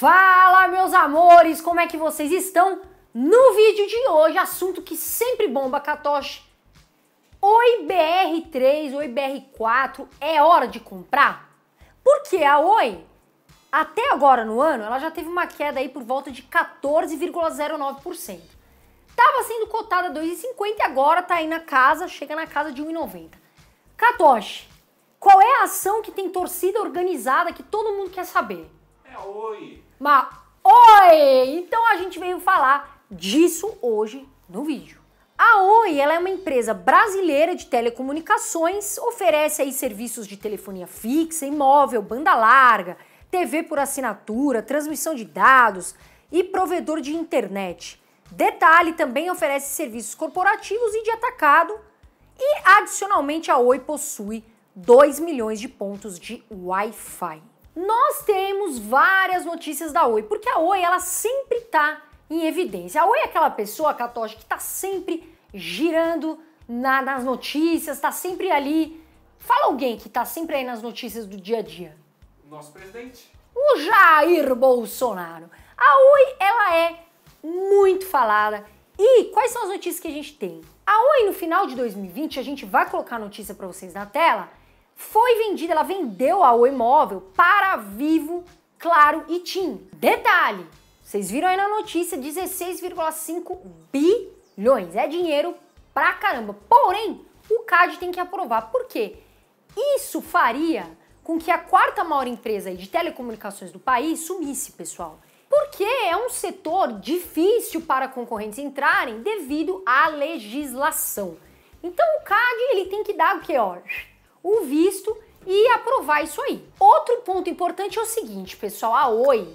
Fala, meus amores, como é que vocês estão? No vídeo de hoje, assunto que sempre bomba Katoshi. Oi BR3, Oi BR4, é hora de comprar? Porque a Oi, até agora no ano, ela já teve uma queda aí por volta de 14,09%. Tava sendo cotada 2,50 e agora tá aí na casa, chega na casa de 1,90. Katoshi, qual é a ação que tem torcida organizada que todo mundo quer saber? É a Oi. Mas, oi! Então a gente veio falar disso hoje no vídeo. A Oi, ela é uma empresa brasileira de telecomunicações, oferece aí serviços de telefonia fixa, imóvel, banda larga, TV por assinatura, transmissão de dados e provedor de internet. Detalhe também oferece serviços corporativos e de atacado e adicionalmente a Oi possui 2 milhões de pontos de Wi-Fi. Nós temos várias notícias da Oi, porque a Oi ela sempre está em evidência. A Oi é aquela pessoa, Katoshi, que está sempre girando na, nas notícias, está sempre ali. Fala alguém que está sempre aí nas notícias do dia a dia. Nosso presidente. O Jair Bolsonaro. A Oi, ela é muito falada. E quais são as notícias que a gente tem? A Oi, no final de 2020, a gente vai colocar a notícia para vocês na tela foi vendida, ela vendeu o imóvel para Vivo, Claro e TIM. Detalhe, vocês viram aí na notícia, 16,5 bilhões. É dinheiro pra caramba. Porém, o CAD tem que aprovar. Por quê? Isso faria com que a quarta maior empresa de telecomunicações do país sumisse, pessoal. Porque é um setor difícil para concorrentes entrarem devido à legislação. Então o CAD ele tem que dar o que, ó? o visto e aprovar isso aí. Outro ponto importante é o seguinte, pessoal, a Oi,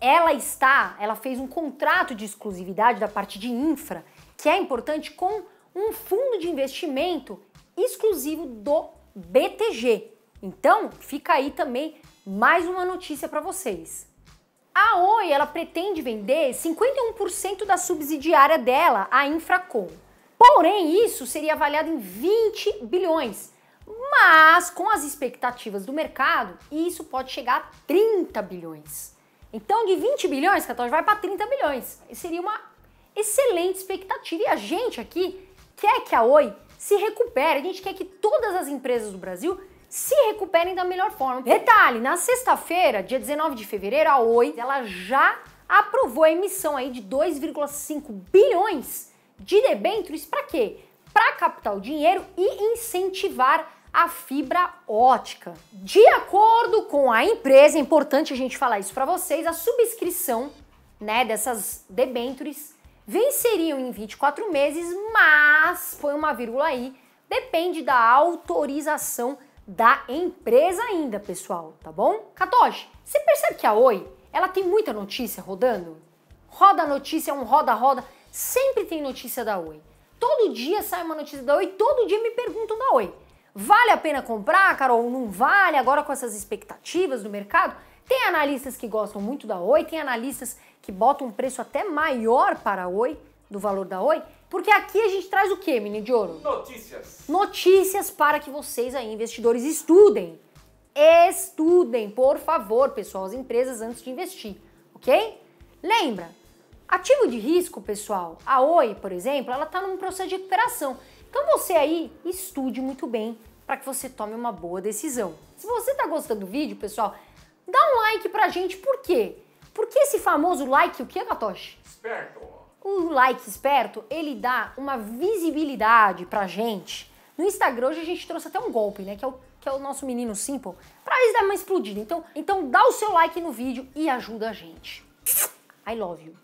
ela está, ela fez um contrato de exclusividade da parte de infra, que é importante com um fundo de investimento exclusivo do BTG. Então, fica aí também mais uma notícia para vocês. A Oi, ela pretende vender 51% da subsidiária dela, a Infracom. Porém, isso seria avaliado em 20 bilhões, mas com as expectativas do mercado, isso pode chegar a 30 bilhões. Então, de 20 bilhões, 14 vai para 30 bilhões. Seria uma excelente expectativa. E a gente aqui quer que a Oi se recupere. A gente quer que todas as empresas do Brasil se recuperem da melhor forma. Detalhe, na sexta-feira, dia 19 de fevereiro, a Oi, ela já aprovou a emissão aí de 2,5 bilhões de debêntures para quê? Para captar o dinheiro e incentivar a fibra ótica. De acordo com a empresa, é importante a gente falar isso para vocês, a subscrição né, dessas debentures venceriam em 24 meses, mas, põe uma vírgula aí, depende da autorização da empresa ainda, pessoal, tá bom? Katoshi, você percebe que a Oi, ela tem muita notícia rodando? Roda notícia, um roda-roda, sempre tem notícia da Oi. Todo dia sai uma notícia da Oi, todo dia me perguntam da Oi. Vale a pena comprar, Carol? Não vale agora com essas expectativas do mercado? Tem analistas que gostam muito da Oi, tem analistas que botam um preço até maior para a Oi, do valor da Oi, porque aqui a gente traz o que, menino de ouro? Notícias. Notícias para que vocês aí, investidores, estudem. Estudem, por favor, pessoal, as empresas antes de investir, ok? Lembra, ativo de risco, pessoal, a Oi, por exemplo, ela está num processo de recuperação. Então você aí estude muito bem para que você tome uma boa decisão. Se você está gostando do vídeo, pessoal, dá um like pra gente, por quê? Porque esse famoso like, o que é, Gatoshi? Esperto. O like esperto, ele dá uma visibilidade pra gente. No Instagram hoje a gente trouxe até um golpe, né? Que é o, que é o nosso menino Simple, pra eles dar uma explodida. Então, então dá o seu like no vídeo e ajuda a gente. I love you.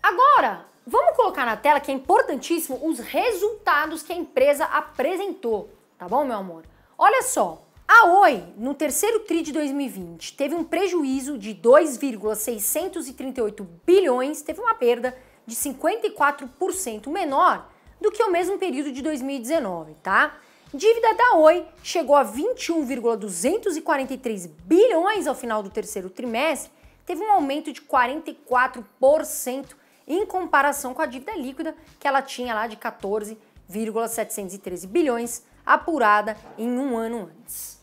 Agora, Vamos colocar na tela que é importantíssimo os resultados que a empresa apresentou, tá bom, meu amor? Olha só, a Oi, no terceiro TRI de 2020, teve um prejuízo de 2,638 bilhões, teve uma perda de 54% menor do que o mesmo período de 2019, tá? Dívida da Oi chegou a 21,243 bilhões ao final do terceiro trimestre, teve um aumento de 44% em comparação com a dívida líquida que ela tinha lá de 14,713 bilhões apurada em um ano antes.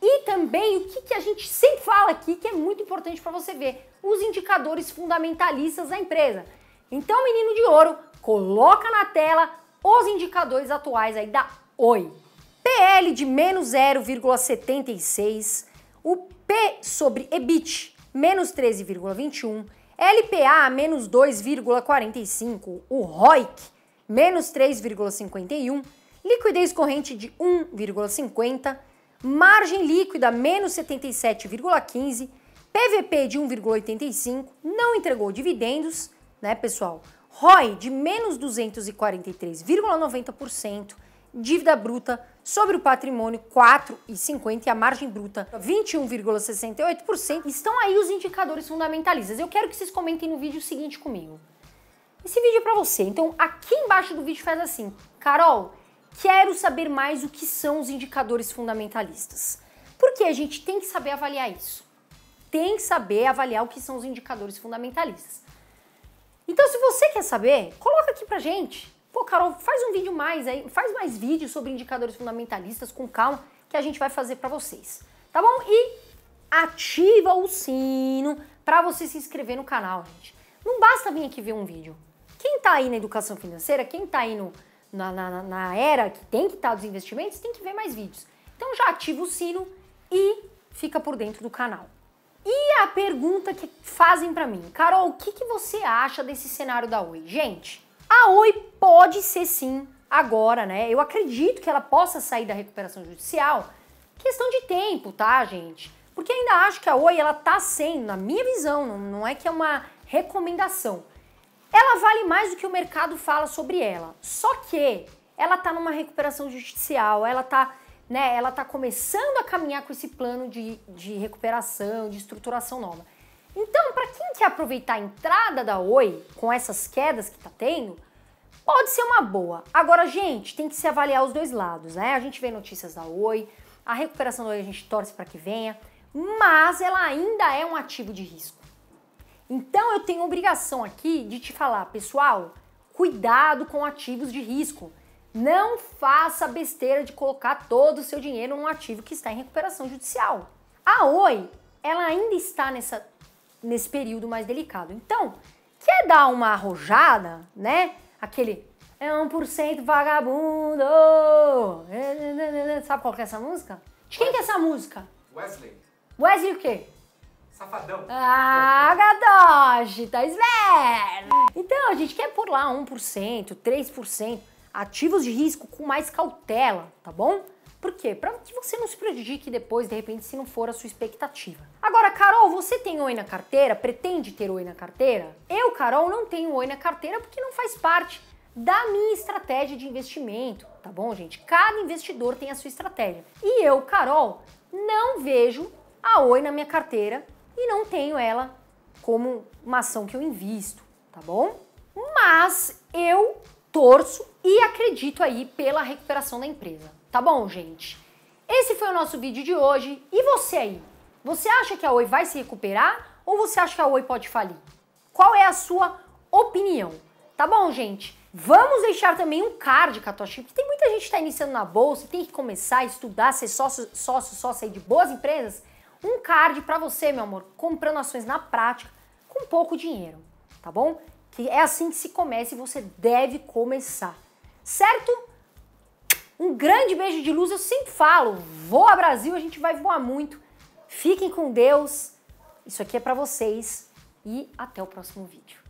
E também o que, que a gente sempre fala aqui que é muito importante para você ver os indicadores fundamentalistas da empresa. Então, menino de ouro, coloca na tela os indicadores atuais aí da Oi. PL de menos 0,76, o P sobre EBIT menos 13,21 LPA menos 2,45, o ROIC menos 3,51, liquidez corrente de 1,50, margem líquida menos 77,15, PVP de 1,85, não entregou dividendos, né, pessoal? ROI de menos 243,90%, dívida bruta Sobre o patrimônio, 4,50% e a margem bruta, 21,68%, estão aí os indicadores fundamentalistas. Eu quero que vocês comentem no vídeo seguinte comigo. Esse vídeo é para você, então aqui embaixo do vídeo faz assim, Carol, quero saber mais o que são os indicadores fundamentalistas. Porque a gente tem que saber avaliar isso. Tem que saber avaliar o que são os indicadores fundamentalistas. Então, se você quer saber, coloca aqui pra gente. Carol, faz um vídeo mais aí, faz mais vídeos sobre indicadores fundamentalistas com calma que a gente vai fazer para vocês. Tá bom? E ativa o sino para você se inscrever no canal, gente. Não basta vir aqui ver um vídeo. Quem tá aí na educação financeira, quem tá aí no, na, na, na era que tem que estar tá dos investimentos, tem que ver mais vídeos. Então já ativa o sino e fica por dentro do canal. E a pergunta que fazem para mim, Carol, o que, que você acha desse cenário da Oi? Gente, a Oi pode ser sim agora, né? Eu acredito que ela possa sair da recuperação judicial. Questão de tempo, tá, gente? Porque ainda acho que a Oi ela tá sendo, na minha visão, não, não é que é uma recomendação. Ela vale mais do que o mercado fala sobre ela. Só que ela tá numa recuperação judicial, ela tá, né, ela tá começando a caminhar com esse plano de, de recuperação, de estruturação nova. Então, para quem quer aproveitar a entrada da Oi com essas quedas que está tendo, pode ser uma boa. Agora, gente, tem que se avaliar os dois lados, né? A gente vê notícias da Oi, a recuperação da Oi a gente torce para que venha, mas ela ainda é um ativo de risco. Então, eu tenho obrigação aqui de te falar, pessoal, cuidado com ativos de risco. Não faça besteira de colocar todo o seu dinheiro num ativo que está em recuperação judicial. A Oi, ela ainda está nessa nesse período mais delicado. Então, quer dar uma arrojada, né? Aquele é 1% vagabundo. Sabe qual que é essa música? De quem que é essa música? Wesley. Wesley o quê? Safadão. Ah, Gadoche, tá esperto. Então, a gente quer por lá 1%, 3%, ativos de risco com mais cautela, tá bom? Por quê? Pra que você não se prejudique depois, de repente, se não for a sua expectativa. Agora, cara você tem oi na carteira? Pretende ter oi na carteira? Eu, Carol, não tenho oi na carteira porque não faz parte da minha estratégia de investimento, tá bom, gente? Cada investidor tem a sua estratégia. E eu, Carol, não vejo a oi na minha carteira e não tenho ela como uma ação que eu invisto, tá bom? Mas eu torço e acredito aí pela recuperação da empresa, tá bom, gente? Esse foi o nosso vídeo de hoje. E você aí? Você acha que a Oi vai se recuperar ou você acha que a Oi pode falir? Qual é a sua opinião? Tá bom, gente? Vamos deixar também um card, Catoshi, porque tem muita gente que está iniciando na bolsa, tem que começar a estudar, ser sócio, sócio, sócio de boas empresas. Um card para você, meu amor, comprando ações na prática com pouco dinheiro, tá bom? Que é assim que se começa e você deve começar, certo? Um grande beijo de luz, eu sempre falo, voa Brasil, a gente vai voar muito Fiquem com Deus. Isso aqui é para vocês e até o próximo vídeo.